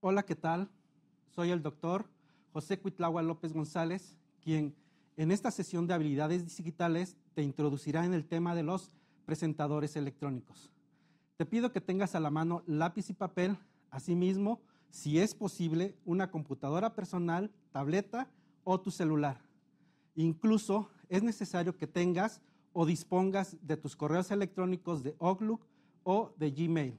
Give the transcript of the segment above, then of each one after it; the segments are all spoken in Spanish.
Hola, ¿qué tal? Soy el doctor José Cuitlagua López González, quien en esta sesión de habilidades digitales te introducirá en el tema de los presentadores electrónicos. Te pido que tengas a la mano lápiz y papel, asimismo, si es posible, una computadora personal, tableta o tu celular. Incluso es necesario que tengas o dispongas de tus correos electrónicos de Outlook o de Gmail.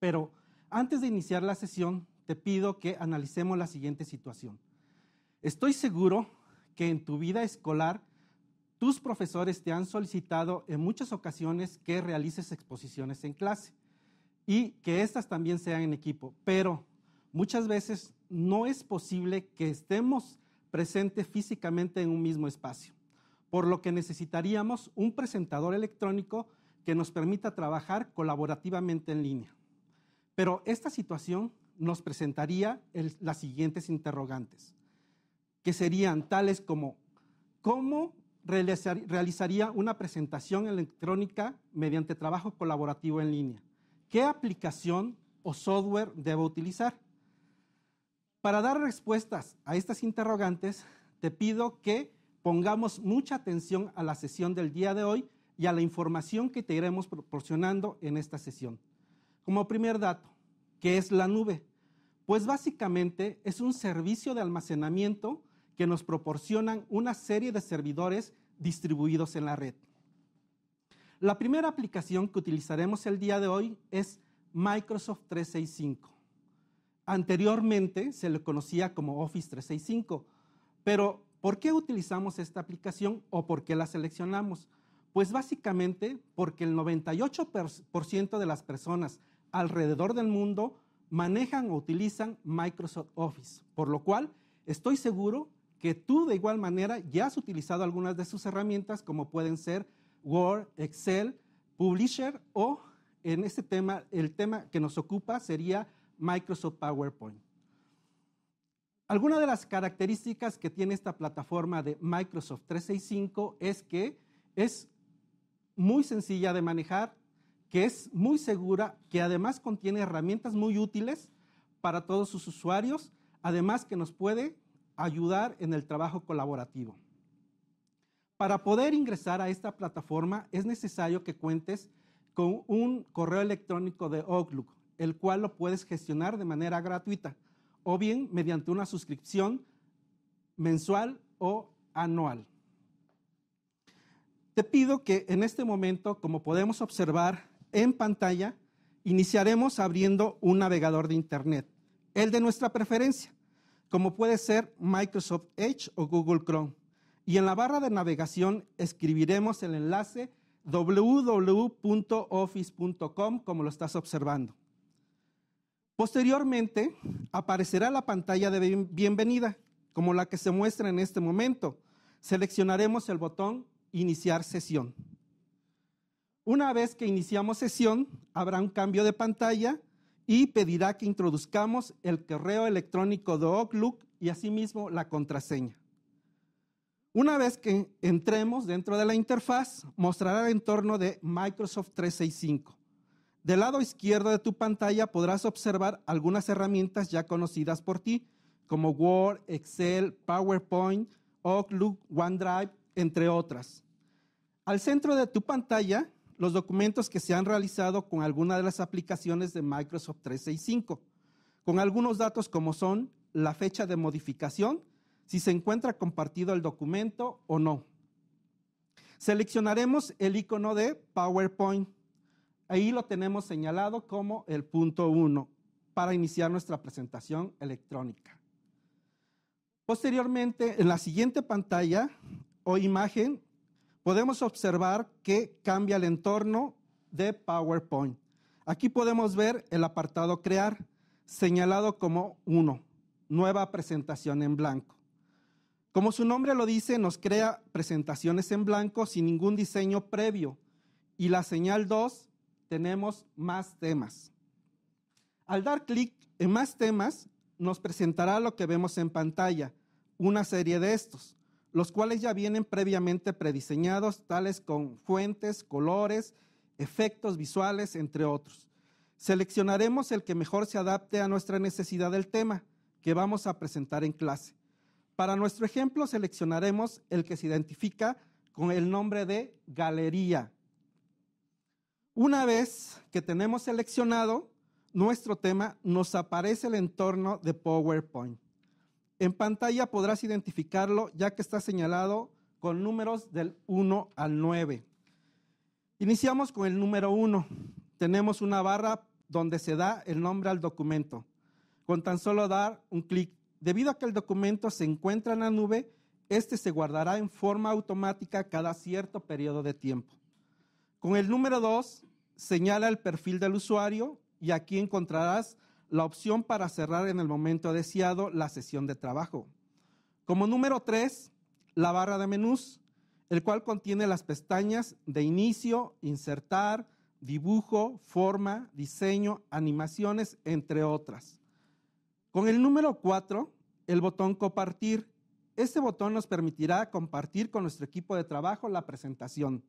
Pero antes de iniciar la sesión, te pido que analicemos la siguiente situación. Estoy seguro que en tu vida escolar tus profesores te han solicitado en muchas ocasiones que realices exposiciones en clase y que éstas también sean en equipo, pero muchas veces no es posible que estemos presentes físicamente en un mismo espacio, por lo que necesitaríamos un presentador electrónico que nos permita trabajar colaborativamente en línea. Pero esta situación nos presentaría las siguientes interrogantes, que serían tales como, ¿cómo realizaría una presentación electrónica mediante trabajo colaborativo en línea. ¿Qué aplicación o software debo utilizar? Para dar respuestas a estas interrogantes, te pido que pongamos mucha atención a la sesión del día de hoy y a la información que te iremos proporcionando en esta sesión. Como primer dato, ¿qué es la nube? Pues básicamente es un servicio de almacenamiento que nos proporcionan una serie de servidores distribuidos en la red. La primera aplicación que utilizaremos el día de hoy es Microsoft 365. Anteriormente se le conocía como Office 365, pero ¿por qué utilizamos esta aplicación o por qué la seleccionamos? Pues básicamente porque el 98% de las personas alrededor del mundo manejan o utilizan Microsoft Office, por lo cual estoy seguro que tú de igual manera ya has utilizado algunas de sus herramientas como pueden ser Word, Excel, Publisher o en este tema, el tema que nos ocupa sería Microsoft PowerPoint. Algunas de las características que tiene esta plataforma de Microsoft 365 es que es muy sencilla de manejar, que es muy segura, que además contiene herramientas muy útiles para todos sus usuarios, además que nos puede ayudar en el trabajo colaborativo. Para poder ingresar a esta plataforma es necesario que cuentes con un correo electrónico de Outlook, el cual lo puedes gestionar de manera gratuita o bien mediante una suscripción mensual o anual. Te pido que en este momento, como podemos observar en pantalla, iniciaremos abriendo un navegador de Internet, el de nuestra preferencia como puede ser Microsoft Edge o Google Chrome. Y en la barra de navegación escribiremos el enlace www.office.com como lo estás observando. Posteriormente aparecerá la pantalla de bienvenida, como la que se muestra en este momento. Seleccionaremos el botón Iniciar sesión. Una vez que iniciamos sesión, habrá un cambio de pantalla y pedirá que introduzcamos el correo electrónico de Outlook y asimismo la contraseña. Una vez que entremos dentro de la interfaz, mostrará el entorno de Microsoft 365. Del lado izquierdo de tu pantalla podrás observar algunas herramientas ya conocidas por ti, como Word, Excel, PowerPoint, Outlook, OneDrive, entre otras. Al centro de tu pantalla los documentos que se han realizado con alguna de las aplicaciones de Microsoft 365, con algunos datos como son la fecha de modificación, si se encuentra compartido el documento o no. Seleccionaremos el icono de PowerPoint. Ahí lo tenemos señalado como el punto 1 para iniciar nuestra presentación electrónica. Posteriormente, en la siguiente pantalla o imagen, podemos observar que cambia el entorno de PowerPoint. Aquí podemos ver el apartado crear, señalado como 1, nueva presentación en blanco. Como su nombre lo dice, nos crea presentaciones en blanco sin ningún diseño previo. Y la señal 2, tenemos más temas. Al dar clic en más temas, nos presentará lo que vemos en pantalla, una serie de estos los cuales ya vienen previamente prediseñados, tales con fuentes, colores, efectos visuales, entre otros. Seleccionaremos el que mejor se adapte a nuestra necesidad del tema que vamos a presentar en clase. Para nuestro ejemplo seleccionaremos el que se identifica con el nombre de galería. Una vez que tenemos seleccionado nuestro tema, nos aparece el entorno de PowerPoint. En pantalla podrás identificarlo ya que está señalado con números del 1 al 9. Iniciamos con el número 1. Tenemos una barra donde se da el nombre al documento, con tan solo dar un clic. Debido a que el documento se encuentra en la nube, este se guardará en forma automática cada cierto periodo de tiempo. Con el número 2, señala el perfil del usuario y aquí encontrarás la opción para cerrar en el momento deseado la sesión de trabajo. Como número 3, la barra de menús, el cual contiene las pestañas de inicio, insertar, dibujo, forma, diseño, animaciones, entre otras. Con el número 4, el botón compartir. Este botón nos permitirá compartir con nuestro equipo de trabajo la presentación.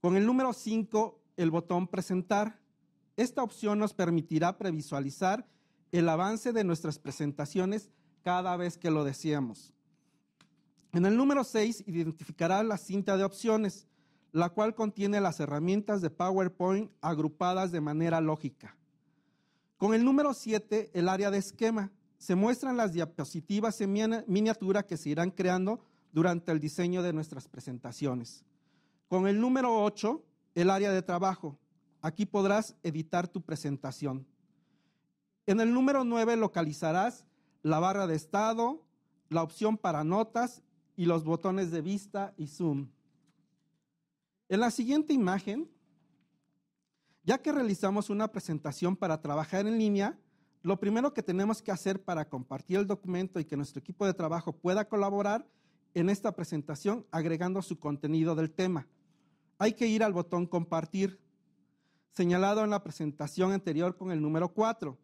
Con el número 5, el botón presentar. Esta opción nos permitirá previsualizar el avance de nuestras presentaciones cada vez que lo deseamos. En el número 6 identificará la cinta de opciones, la cual contiene las herramientas de PowerPoint agrupadas de manera lógica. Con el número 7, el área de esquema. Se muestran las diapositivas en miniatura que se irán creando durante el diseño de nuestras presentaciones. Con el número 8, el área de trabajo. Aquí podrás editar tu presentación. En el número 9 localizarás la barra de estado, la opción para notas y los botones de vista y zoom. En la siguiente imagen, ya que realizamos una presentación para trabajar en línea, lo primero que tenemos que hacer para compartir el documento y que nuestro equipo de trabajo pueda colaborar en esta presentación agregando su contenido del tema. Hay que ir al botón compartir señalado en la presentación anterior con el número 4.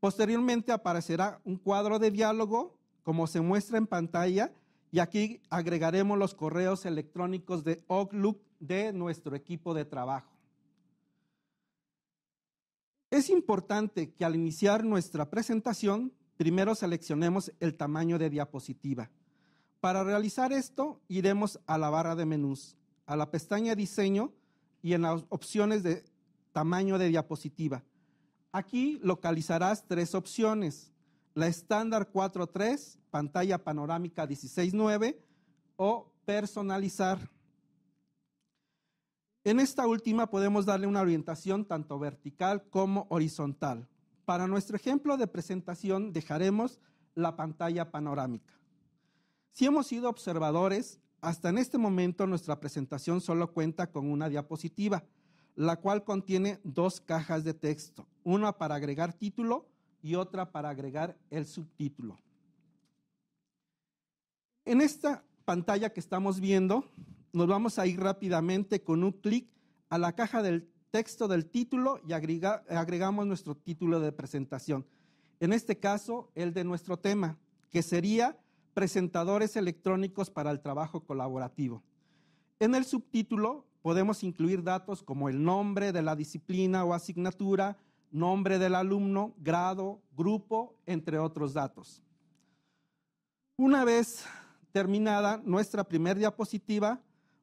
Posteriormente aparecerá un cuadro de diálogo, como se muestra en pantalla, y aquí agregaremos los correos electrónicos de Outlook de nuestro equipo de trabajo. Es importante que al iniciar nuestra presentación, primero seleccionemos el tamaño de diapositiva. Para realizar esto, iremos a la barra de menús, a la pestaña Diseño y en las opciones de tamaño de diapositiva. Aquí localizarás tres opciones, la estándar 4.3, pantalla panorámica 16.9 o personalizar. En esta última podemos darle una orientación tanto vertical como horizontal. Para nuestro ejemplo de presentación dejaremos la pantalla panorámica. Si hemos sido observadores, hasta en este momento nuestra presentación solo cuenta con una diapositiva la cual contiene dos cajas de texto, una para agregar título y otra para agregar el subtítulo. En esta pantalla que estamos viendo, nos vamos a ir rápidamente con un clic a la caja del texto del título y agregamos nuestro título de presentación. En este caso, el de nuestro tema, que sería presentadores electrónicos para el trabajo colaborativo. En el subtítulo Podemos incluir datos como el nombre de la disciplina o asignatura, nombre del alumno, grado, grupo, entre otros datos. Una vez terminada nuestra primera diapositiva,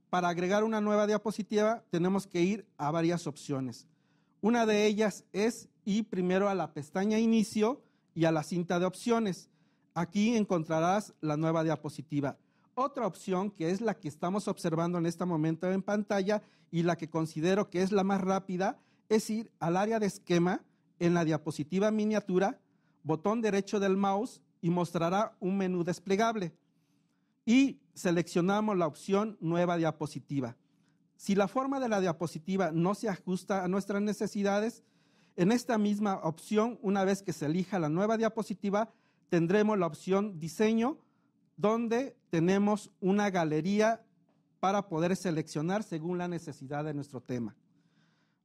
para agregar una nueva diapositiva tenemos que ir a varias opciones. Una de ellas es ir primero a la pestaña Inicio y a la cinta de opciones. Aquí encontrarás la nueva diapositiva otra opción que es la que estamos observando en este momento en pantalla y la que considero que es la más rápida, es ir al área de esquema en la diapositiva miniatura, botón derecho del mouse y mostrará un menú desplegable. Y seleccionamos la opción nueva diapositiva. Si la forma de la diapositiva no se ajusta a nuestras necesidades, en esta misma opción, una vez que se elija la nueva diapositiva, tendremos la opción diseño donde tenemos una galería para poder seleccionar según la necesidad de nuestro tema.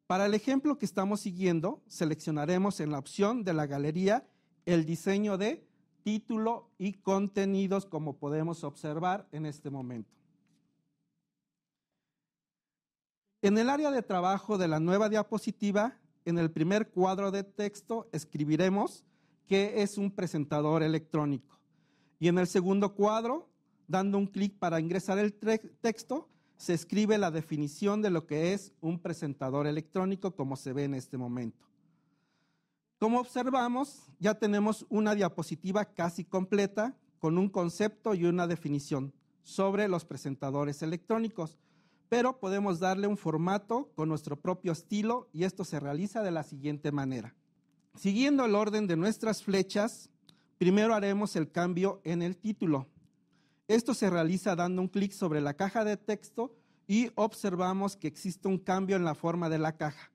Para el ejemplo que estamos siguiendo, seleccionaremos en la opción de la galería el diseño de título y contenidos como podemos observar en este momento. En el área de trabajo de la nueva diapositiva, en el primer cuadro de texto escribiremos que es un presentador electrónico. Y en el segundo cuadro, dando un clic para ingresar el texto, se escribe la definición de lo que es un presentador electrónico como se ve en este momento. Como observamos, ya tenemos una diapositiva casi completa con un concepto y una definición sobre los presentadores electrónicos, pero podemos darle un formato con nuestro propio estilo y esto se realiza de la siguiente manera. Siguiendo el orden de nuestras flechas, Primero haremos el cambio en el título. Esto se realiza dando un clic sobre la caja de texto y observamos que existe un cambio en la forma de la caja.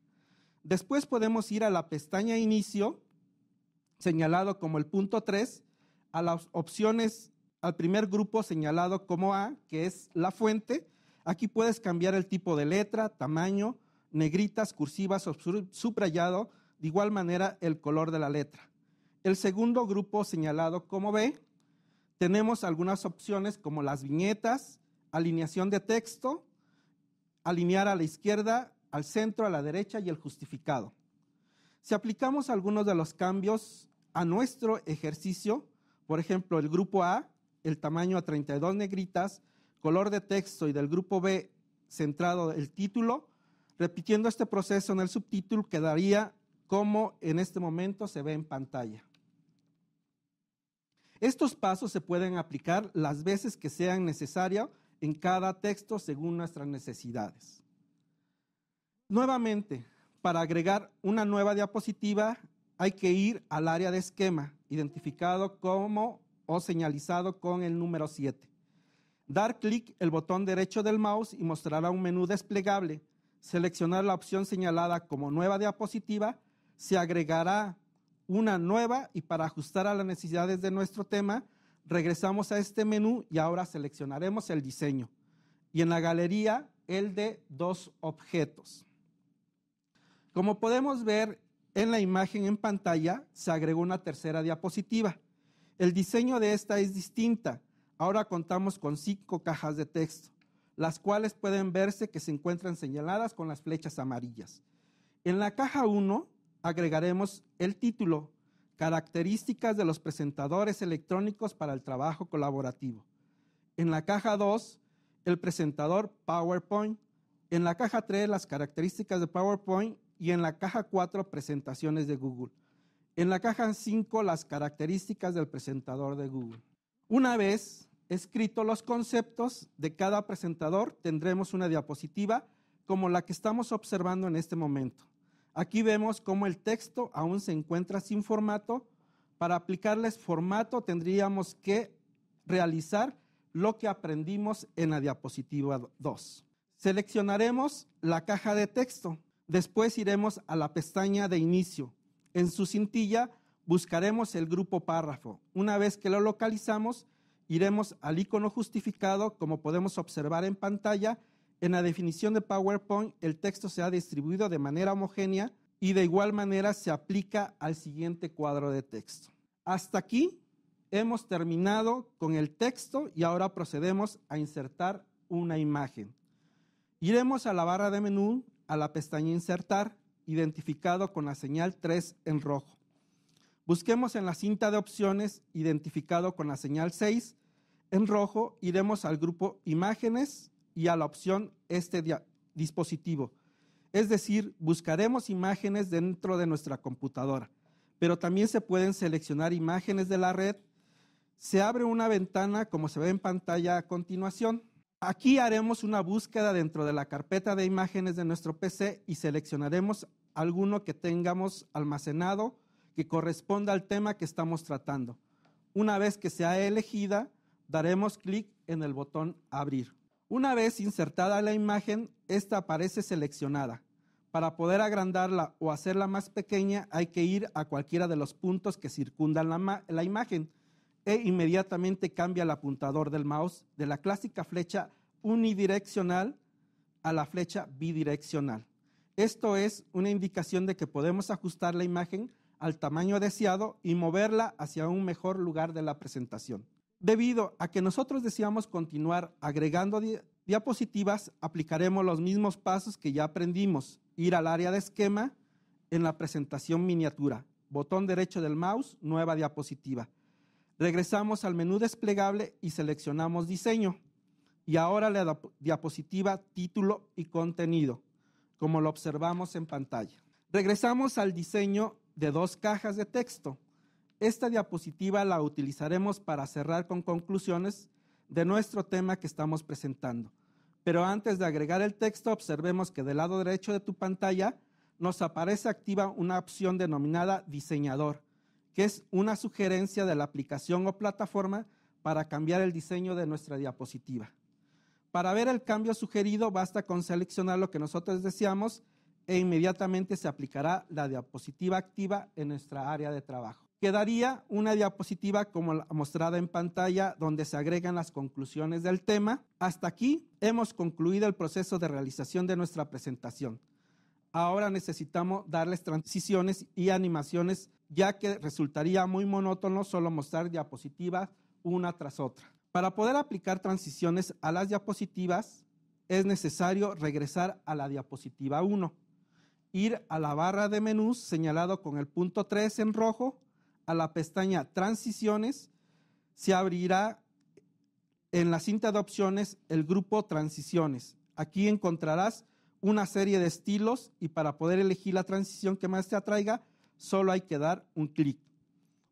Después podemos ir a la pestaña Inicio, señalado como el punto 3, a las opciones, al primer grupo señalado como A, que es la fuente. Aquí puedes cambiar el tipo de letra, tamaño, negritas, cursivas subrayado, de igual manera el color de la letra. El segundo grupo señalado como B, tenemos algunas opciones como las viñetas, alineación de texto, alinear a la izquierda, al centro, a la derecha y el justificado. Si aplicamos algunos de los cambios a nuestro ejercicio, por ejemplo, el grupo A, el tamaño a 32 negritas, color de texto y del grupo B centrado el título, repitiendo este proceso en el subtítulo quedaría como en este momento se ve en pantalla. Estos pasos se pueden aplicar las veces que sean necesarias en cada texto según nuestras necesidades. Nuevamente, para agregar una nueva diapositiva, hay que ir al área de esquema, identificado como o señalizado con el número 7. Dar clic el botón derecho del mouse y mostrará un menú desplegable. Seleccionar la opción señalada como nueva diapositiva, se agregará una nueva y para ajustar a las necesidades de nuestro tema, regresamos a este menú y ahora seleccionaremos el diseño. Y en la galería, el de dos objetos. Como podemos ver en la imagen en pantalla, se agregó una tercera diapositiva. El diseño de esta es distinta. Ahora contamos con cinco cajas de texto, las cuales pueden verse que se encuentran señaladas con las flechas amarillas. En la caja 1 agregaremos el título Características de los presentadores electrónicos para el trabajo colaborativo. En la caja 2, el presentador PowerPoint. En la caja 3, las características de PowerPoint. Y en la caja 4, presentaciones de Google. En la caja 5, las características del presentador de Google. Una vez escritos los conceptos de cada presentador, tendremos una diapositiva como la que estamos observando en este momento. Aquí vemos cómo el texto aún se encuentra sin formato. Para aplicarles formato tendríamos que realizar lo que aprendimos en la diapositiva 2. Seleccionaremos la caja de texto. Después iremos a la pestaña de inicio. En su cintilla buscaremos el grupo párrafo. Una vez que lo localizamos, iremos al icono justificado, como podemos observar en pantalla, en la definición de PowerPoint, el texto se ha distribuido de manera homogénea y de igual manera se aplica al siguiente cuadro de texto. Hasta aquí hemos terminado con el texto y ahora procedemos a insertar una imagen. Iremos a la barra de menú, a la pestaña Insertar, identificado con la señal 3 en rojo. Busquemos en la cinta de opciones, identificado con la señal 6 en rojo, iremos al grupo Imágenes, y a la opción este dispositivo. Es decir, buscaremos imágenes dentro de nuestra computadora, pero también se pueden seleccionar imágenes de la red. Se abre una ventana como se ve en pantalla a continuación. Aquí haremos una búsqueda dentro de la carpeta de imágenes de nuestro PC y seleccionaremos alguno que tengamos almacenado que corresponda al tema que estamos tratando. Una vez que sea elegida, daremos clic en el botón Abrir. Una vez insertada la imagen, esta aparece seleccionada. Para poder agrandarla o hacerla más pequeña, hay que ir a cualquiera de los puntos que circundan la, imagen e inmediatamente cambia el apuntador del mouse de la clásica flecha unidireccional a la flecha bidireccional. Esto es una indicación de que podemos ajustar la imagen al tamaño deseado y moverla hacia un mejor lugar de la presentación debido a que nosotros deseamos continuar agregando diapositivas, aplicaremos los mismos pasos que ya aprendimos. Ir al área de esquema en la presentación miniatura. Botón derecho del mouse, nueva diapositiva. Regresamos al menú desplegable y seleccionamos diseño. Y ahora la diapositiva título y contenido, como lo observamos en pantalla. Regresamos al diseño de dos cajas de texto. Esta diapositiva la utilizaremos para cerrar con conclusiones de nuestro tema que estamos presentando. Pero antes de agregar el texto, observemos que del lado derecho de tu pantalla nos aparece activa una opción denominada diseñador, que es una sugerencia de la aplicación o plataforma para cambiar el diseño de nuestra diapositiva. Para ver el cambio sugerido, basta con seleccionar lo que nosotros deseamos e inmediatamente se aplicará la diapositiva activa en nuestra área de trabajo quedaría una diapositiva como la mostrada en pantalla donde se agregan las conclusiones del tema. Hasta aquí hemos concluido el proceso de realización de nuestra presentación. Ahora necesitamos darles transiciones y animaciones ya que resultaría muy monótono solo mostrar diapositivas una tras otra. Para poder aplicar transiciones a las diapositivas es necesario regresar a la diapositiva 1, ir a la barra de menús señalado con el punto 3 en rojo a la pestaña Transiciones, se abrirá en la cinta de opciones el grupo Transiciones. Aquí encontrarás una serie de estilos y para poder elegir la transición que más te atraiga, solo hay que dar un clic.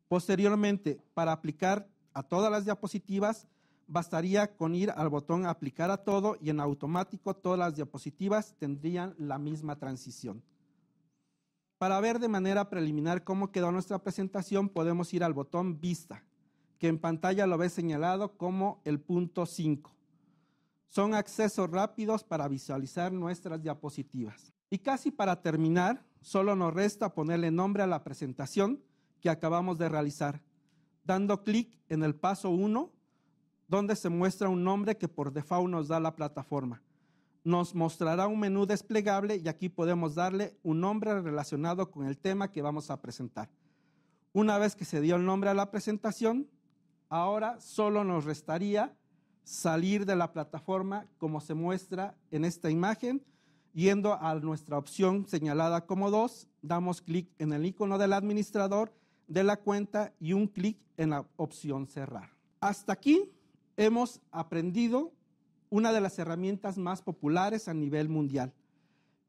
Posteriormente, para aplicar a todas las diapositivas, bastaría con ir al botón aplicar a todo y en automático todas las diapositivas tendrían la misma transición. Para ver de manera preliminar cómo quedó nuestra presentación, podemos ir al botón Vista, que en pantalla lo ve señalado como el punto 5. Son accesos rápidos para visualizar nuestras diapositivas. Y casi para terminar, solo nos resta ponerle nombre a la presentación que acabamos de realizar, dando clic en el paso 1, donde se muestra un nombre que por default nos da la plataforma nos mostrará un menú desplegable y aquí podemos darle un nombre relacionado con el tema que vamos a presentar. Una vez que se dio el nombre a la presentación, ahora solo nos restaría salir de la plataforma como se muestra en esta imagen. Yendo a nuestra opción señalada como 2, damos clic en el icono del administrador de la cuenta y un clic en la opción cerrar. Hasta aquí hemos aprendido una de las herramientas más populares a nivel mundial.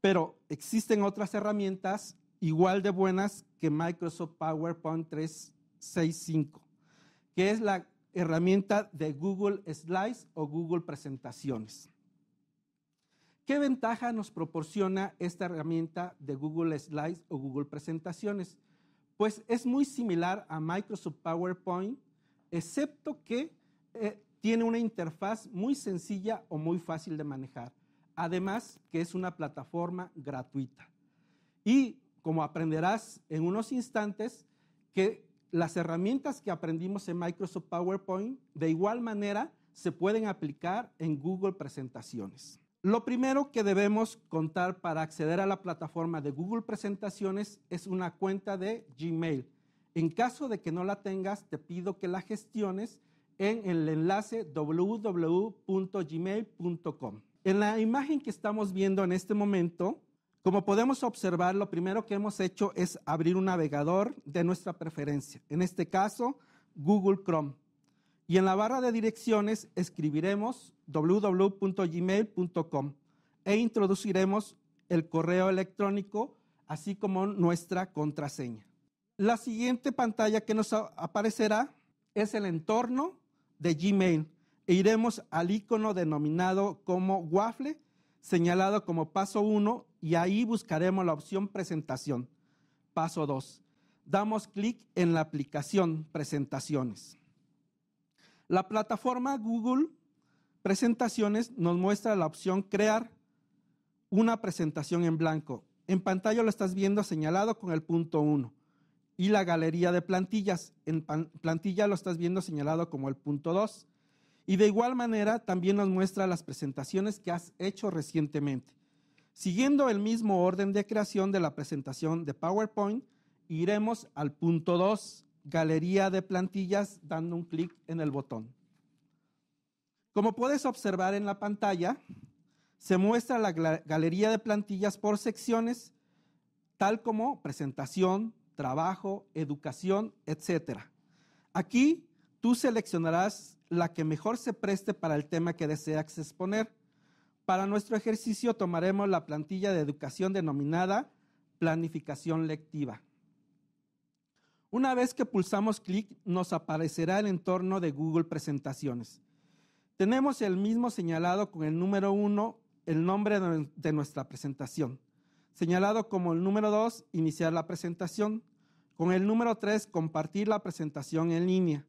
Pero existen otras herramientas igual de buenas que Microsoft PowerPoint 365, que es la herramienta de Google Slides o Google Presentaciones. ¿Qué ventaja nos proporciona esta herramienta de Google Slides o Google Presentaciones? Pues es muy similar a Microsoft PowerPoint, excepto que eh, tiene una interfaz muy sencilla o muy fácil de manejar. Además, que es una plataforma gratuita. Y como aprenderás en unos instantes, que las herramientas que aprendimos en Microsoft PowerPoint de igual manera se pueden aplicar en Google Presentaciones. Lo primero que debemos contar para acceder a la plataforma de Google Presentaciones es una cuenta de Gmail. En caso de que no la tengas, te pido que la gestiones en el enlace www.gmail.com. En la imagen que estamos viendo en este momento, como podemos observar, lo primero que hemos hecho es abrir un navegador de nuestra preferencia, en este caso Google Chrome. Y en la barra de direcciones escribiremos www.gmail.com e introduciremos el correo electrónico, así como nuestra contraseña. La siguiente pantalla que nos aparecerá es el entorno de Gmail e iremos al icono denominado como Waffle, señalado como paso 1 y ahí buscaremos la opción presentación. Paso 2. Damos clic en la aplicación presentaciones. La plataforma Google Presentaciones nos muestra la opción crear una presentación en blanco. En pantalla lo estás viendo señalado con el punto 1 y la galería de plantillas. En plantilla lo estás viendo señalado como el punto 2. Y de igual manera también nos muestra las presentaciones que has hecho recientemente. Siguiendo el mismo orden de creación de la presentación de PowerPoint, iremos al punto 2, galería de plantillas, dando un clic en el botón. Como puedes observar en la pantalla, se muestra la galería de plantillas por secciones, tal como presentación, trabajo, educación, etc. Aquí tú seleccionarás la que mejor se preste para el tema que deseas exponer. Para nuestro ejercicio tomaremos la plantilla de educación denominada planificación lectiva. Una vez que pulsamos clic, nos aparecerá el entorno de Google Presentaciones. Tenemos el mismo señalado con el número 1, el nombre de nuestra presentación señalado como el número 2, iniciar la presentación. Con el número 3, compartir la presentación en línea.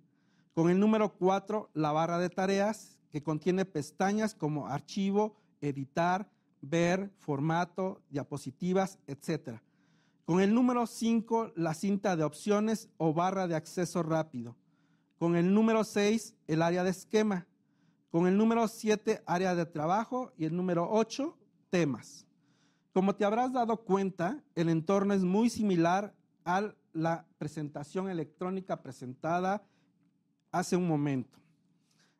Con el número 4, la barra de tareas que contiene pestañas como archivo, editar, ver, formato, diapositivas, etc. Con el número 5, la cinta de opciones o barra de acceso rápido. Con el número 6, el área de esquema. Con el número 7, área de trabajo. Y el número 8, temas. Como te habrás dado cuenta, el entorno es muy similar a la presentación electrónica presentada hace un momento.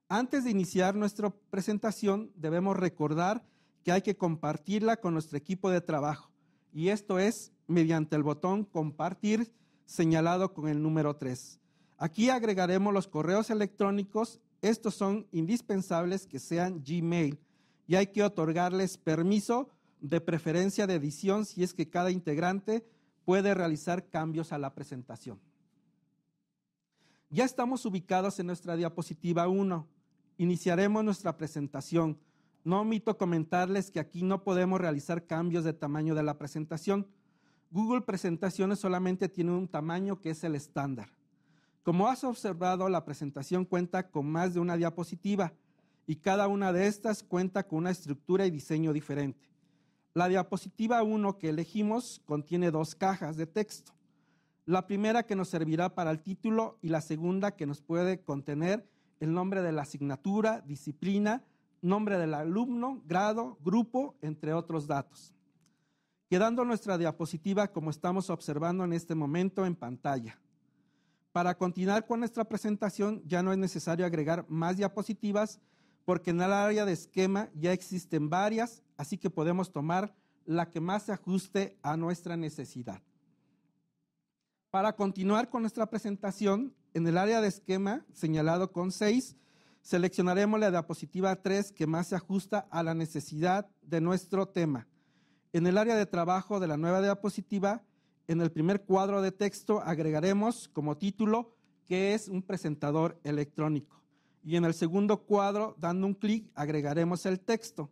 Antes de iniciar nuestra presentación, debemos recordar que hay que compartirla con nuestro equipo de trabajo. Y esto es mediante el botón compartir señalado con el número 3. Aquí agregaremos los correos electrónicos. Estos son indispensables que sean Gmail y hay que otorgarles permiso de preferencia de edición si es que cada integrante puede realizar cambios a la presentación. Ya estamos ubicados en nuestra diapositiva 1. Iniciaremos nuestra presentación. No omito comentarles que aquí no podemos realizar cambios de tamaño de la presentación. Google Presentaciones solamente tiene un tamaño que es el estándar. Como has observado, la presentación cuenta con más de una diapositiva y cada una de estas cuenta con una estructura y diseño diferente. La diapositiva 1 que elegimos contiene dos cajas de texto. La primera que nos servirá para el título y la segunda que nos puede contener el nombre de la asignatura, disciplina, nombre del alumno, grado, grupo, entre otros datos. Quedando nuestra diapositiva como estamos observando en este momento en pantalla. Para continuar con nuestra presentación ya no es necesario agregar más diapositivas, porque en el área de esquema ya existen varias, así que podemos tomar la que más se ajuste a nuestra necesidad. Para continuar con nuestra presentación, en el área de esquema señalado con 6, seleccionaremos la diapositiva 3 que más se ajusta a la necesidad de nuestro tema. En el área de trabajo de la nueva diapositiva, en el primer cuadro de texto agregaremos como título que es un presentador electrónico y en el segundo cuadro, dando un clic, agregaremos el texto.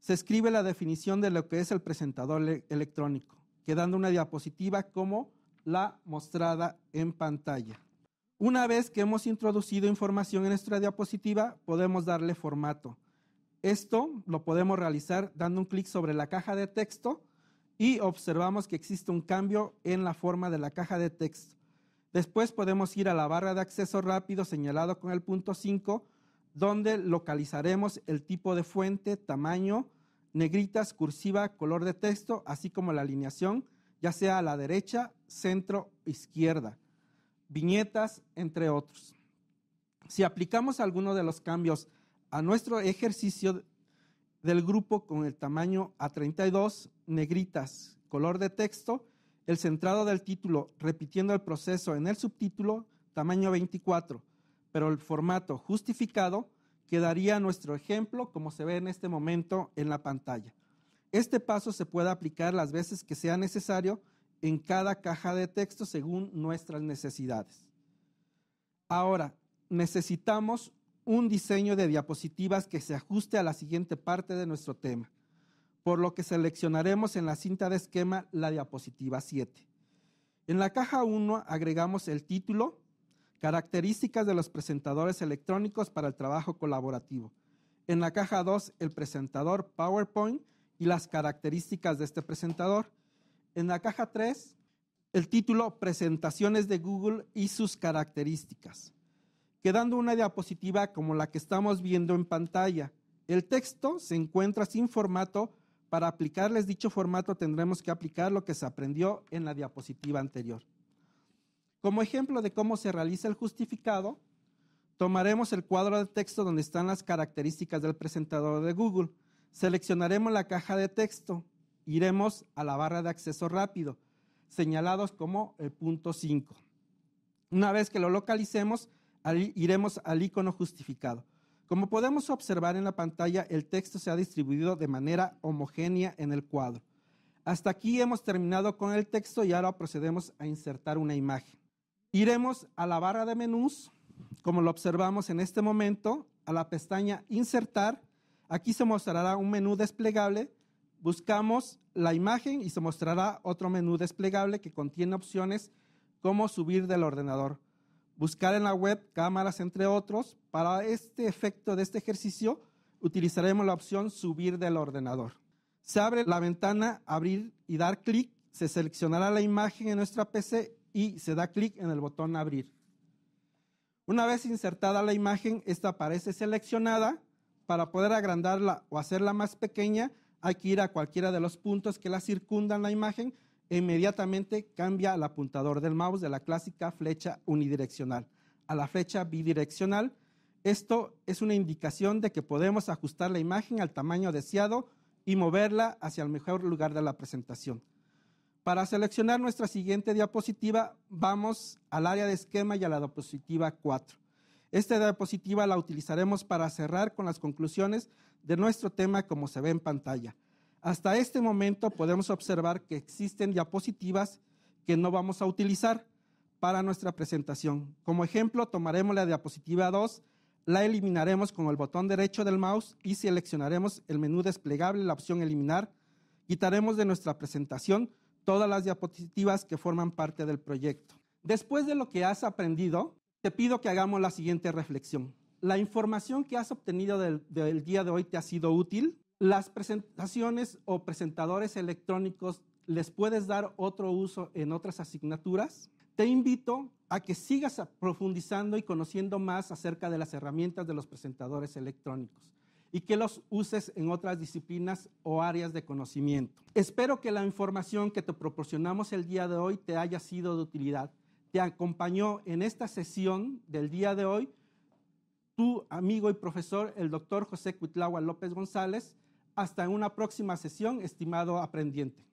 Se escribe la definición de lo que es el presentador electrónico, quedando una diapositiva como la mostrada en pantalla. Una vez que hemos introducido información en nuestra diapositiva, podemos darle formato. Esto lo podemos realizar dando un clic sobre la caja de texto y observamos que existe un cambio en la forma de la caja de texto. Después podemos ir a la barra de acceso rápido señalado con el punto 5, donde localizaremos el tipo de fuente, tamaño, negritas, cursiva, color de texto, así como la alineación, ya sea a la derecha, centro, izquierda, viñetas, entre otros. Si aplicamos alguno de los cambios a nuestro ejercicio del grupo con el tamaño a 32, negritas, color de texto, el centrado del título repitiendo el proceso en el subtítulo, tamaño 24, pero el formato justificado quedaría nuestro ejemplo como se ve en este momento en la pantalla. Este paso se puede aplicar las veces que sea necesario en cada caja de texto según nuestras necesidades. Ahora, necesitamos un diseño de diapositivas que se ajuste a la siguiente parte de nuestro tema por lo que seleccionaremos en la cinta de esquema la diapositiva 7. En la caja 1 agregamos el título, características de los presentadores electrónicos para el trabajo colaborativo. En la caja 2 el presentador PowerPoint y las características de este presentador. En la caja 3 el título Presentaciones de Google y sus características, quedando una diapositiva como la que estamos viendo en pantalla. El texto se encuentra sin formato para aplicarles dicho formato tendremos que aplicar lo que se aprendió en la diapositiva anterior. Como ejemplo de cómo se realiza el justificado, tomaremos el cuadro de texto donde están las características del presentador de Google, seleccionaremos la caja de texto, iremos a la barra de acceso rápido, señalados como el punto 5. Una vez que lo localicemos, iremos al icono justificado. Como podemos observar en la pantalla, el texto se ha distribuido de manera homogénea en el cuadro. Hasta aquí hemos terminado con el texto y ahora procedemos a insertar una imagen. Iremos a la barra de menús, como lo observamos en este momento, a la pestaña Insertar. Aquí se mostrará un menú desplegable. Buscamos la imagen y se mostrará otro menú desplegable que contiene opciones como subir del ordenador buscar en la web cámaras, entre otros. Para este efecto de este ejercicio, utilizaremos la opción subir del ordenador. Se abre la ventana, abrir y dar clic, se seleccionará la imagen en nuestra PC y se da clic en el botón abrir. Una vez insertada la imagen, esta aparece seleccionada. Para poder agrandarla o hacerla más pequeña, hay que ir a cualquiera de los puntos que la circundan la imagen inmediatamente cambia el apuntador del mouse de la clásica flecha unidireccional a la flecha bidireccional. Esto es una indicación de que podemos ajustar la imagen al tamaño deseado y moverla hacia el mejor lugar de la presentación. Para seleccionar nuestra siguiente diapositiva, vamos al área de esquema y a la diapositiva 4. Esta diapositiva la utilizaremos para cerrar con las conclusiones de nuestro tema como se ve en pantalla. Hasta este momento podemos observar que existen diapositivas que no vamos a utilizar para nuestra presentación. Como ejemplo, tomaremos la diapositiva 2, la eliminaremos con el botón derecho del mouse y seleccionaremos el menú desplegable, la opción eliminar. Quitaremos de nuestra presentación todas las diapositivas que forman parte del proyecto. Después de lo que has aprendido, te pido que hagamos la siguiente reflexión. ¿La información que has obtenido del, día de hoy te ha sido útil? Las presentaciones o presentadores electrónicos les puedes dar otro uso en otras asignaturas. Te invito a que sigas profundizando y conociendo más acerca de las herramientas de los presentadores electrónicos y que los uses en otras disciplinas o áreas de conocimiento. Espero que la información que te proporcionamos el día de hoy te haya sido de utilidad. Te acompañó en esta sesión del día de hoy tu amigo y profesor, el doctor José Cuitlagua López González, hasta una próxima sesión, estimado aprendiente.